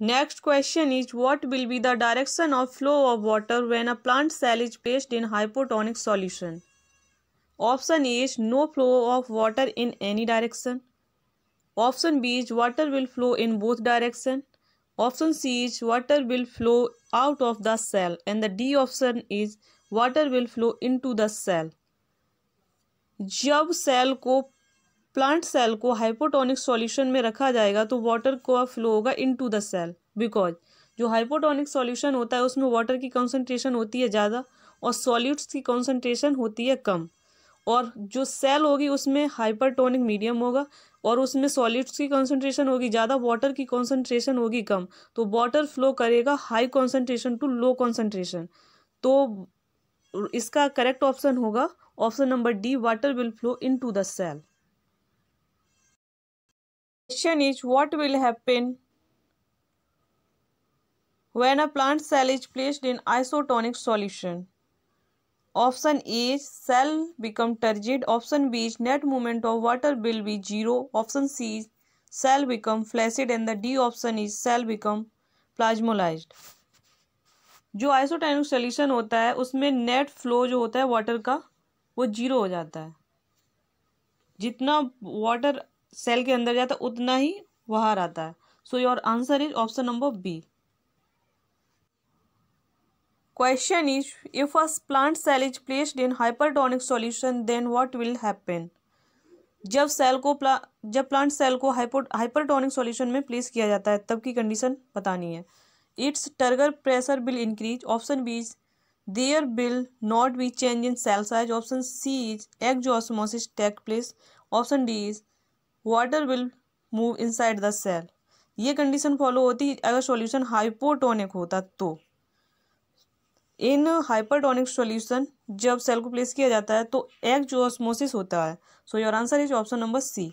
Next question is what will be the direction of flow of water when a plant cell is placed in hypotonic solution? Option A is no flow of water in any direction. Option B is water will flow in both direction. Option C is water will flow out of the cell and the D option is water will flow into the cell. जब cell को plant cell को hypotonic solution में रखा जाएगा तो water का flow होगा into the cell because जो हाइपोटोनिक सॉल्यूशन होता है उसमें वाटर की कंसंट्रेशन होती है ज़्यादा और सॉल्यूट्स की कंसंट्रेशन होती है कम और जो सेल होगी उसमें हाइपरटोनिक मीडियम होगा और उसमें सॉलिड्स की कंसंट्रेशन होगी ज़्यादा वाटर की कंसंट्रेशन होगी कम तो वाटर फ्लो करेगा high concentration to low concentration तो इसका करेक्ट ऑप्शन होगा option number D water will flow into the cell question is what will happen when a plant cell is placed in isotonic solution? Option A is cell become turgid. Option B is net movement of water will be zero. Option C is cell become flaccid and the D option is cell become plasmolyzed जो आइसोटाइनिक solution होता है उसमें net flow जो होता है water का वो zero हो जाता है जितना वाटर सेल के अंदर जाता है उतना ही बाहर आता है so your answer is option number B question is if a plant cell is placed in hypertonic solution then what will happen जब सेल को प्ला जब प्लांट सेल को हाइपरटोनिक सॉल्यूशन में प्लेस किया जाता है तब की कंडीशन बतानी है its turgor pressure will increase option B is there will not be change in cell size option C is exosmosis take place option D is water will move inside the cell ये condition follow होती अगर solution hypotonic होता तो in hypertonic solution जब cell को place किया जाता है तो एक जो ऑस्मोसिस होता है so your answer is option number C